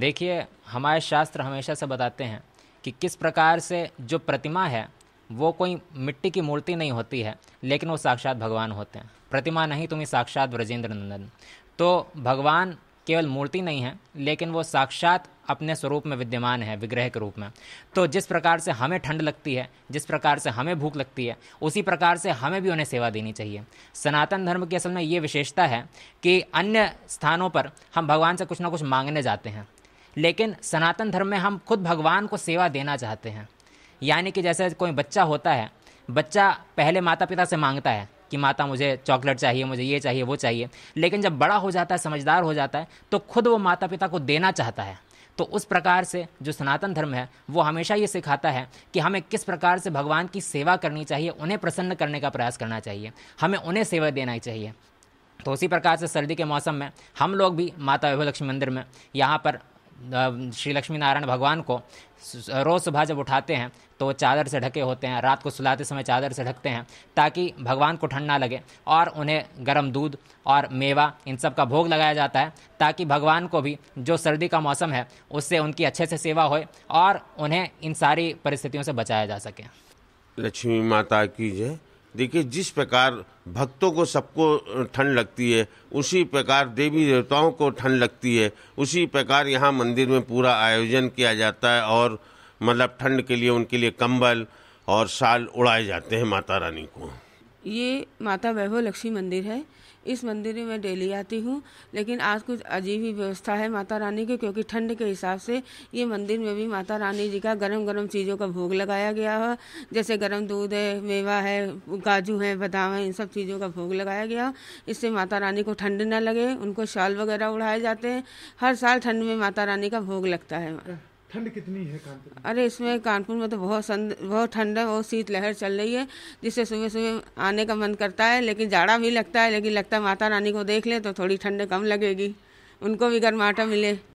देखिए हमारे शास्त्र हमेशा से बताते हैं कि किस प्रकार से जो प्रतिमा है वो कोई मिट्टी की मूर्ति नहीं होती है लेकिन वो साक्षात भगवान होते हैं प्रतिमा नहीं तुम्हें साक्षात ब्रजेंद्र नंदन तो भगवान केवल मूर्ति नहीं है लेकिन वो साक्षात अपने स्वरूप में विद्यमान है विग्रह के रूप में तो जिस प्रकार से हमें ठंड लगती है जिस प्रकार से हमें भूख लगती है उसी प्रकार से हमें भी उन्हें सेवा देनी चाहिए सनातन धर्म की असल में ये विशेषता है कि अन्य स्थानों पर हम भगवान से कुछ ना कुछ मांगने जाते हैं लेकिन सनातन धर्म में हम खुद भगवान को सेवा देना चाहते हैं यानी कि जैसे कोई बच्चा होता है बच्चा पहले माता पिता से मांगता है कि माता मुझे चॉकलेट चाहिए मुझे ये चाहिए वो चाहिए लेकिन जब बड़ा हो जाता है समझदार हो जाता है तो खुद वो माता पिता को देना चाहता है तो उस प्रकार से जो सनातन धर्म है वो हमेशा ये सिखाता है कि हमें किस प्रकार से भगवान की सेवा करनी चाहिए उन्हें प्रसन्न करने का प्रयास करना चाहिए हमें उन्हें सेवा देना ही चाहिए तो उसी प्रकार से सर्दी के मौसम में हम लोग भी माता विभलक्ष्मी मंदिर में यहाँ पर श्री लक्ष्मी नारायण भगवान को रोज़ सुबह जब उठाते हैं तो चादर से ढके होते हैं रात को सुलाते समय चादर से ढकते हैं ताकि भगवान को ठंड ना लगे और उन्हें गर्म दूध और मेवा इन सब का भोग लगाया जाता है ताकि भगवान को भी जो सर्दी का मौसम है उससे उनकी अच्छे से सेवा होए और उन्हें इन सारी परिस्थितियों से बचाया जा सके लक्ष्मी माता की जय देखिए जिस प्रकार भक्तों को सबको ठंड लगती है उसी प्रकार देवी देवताओं को ठंड लगती है उसी प्रकार यहाँ मंदिर में पूरा आयोजन किया जाता है और मतलब ठंड के लिए उनके लिए कंबल और शाल उड़ाए जाते हैं माता रानी को ये माता वैभव लक्ष्मी मंदिर है इस मंदिर में मैं डेली आती हूँ लेकिन आज कुछ अजीब ही व्यवस्था है माता रानी की क्योंकि ठंड के हिसाब से ये मंदिर में भी माता रानी जी का गरम गरम चीज़ों का भोग लगाया गया है जैसे गरम दूध है मेवा है काजू है बादाम है इन सब चीज़ों का भोग लगाया गया इससे माता रानी को ठंड ना लगे उनको शाल वगैरह उड़ाए जाते हैं हर साल ठंड में माता रानी का भोग लगता है ठंड कितनी है कानपुर अरे इसमें कानपुर में तो बहुत संद बहुत ठंड है बहुत शीत लहर चल रही है जिससे सुबह सुबह आने का मन करता है लेकिन जाड़ा भी लगता है लेकिन लगता है माता रानी को देख ले तो थोड़ी ठंड कम लगेगी उनको भी गर्माटा मिले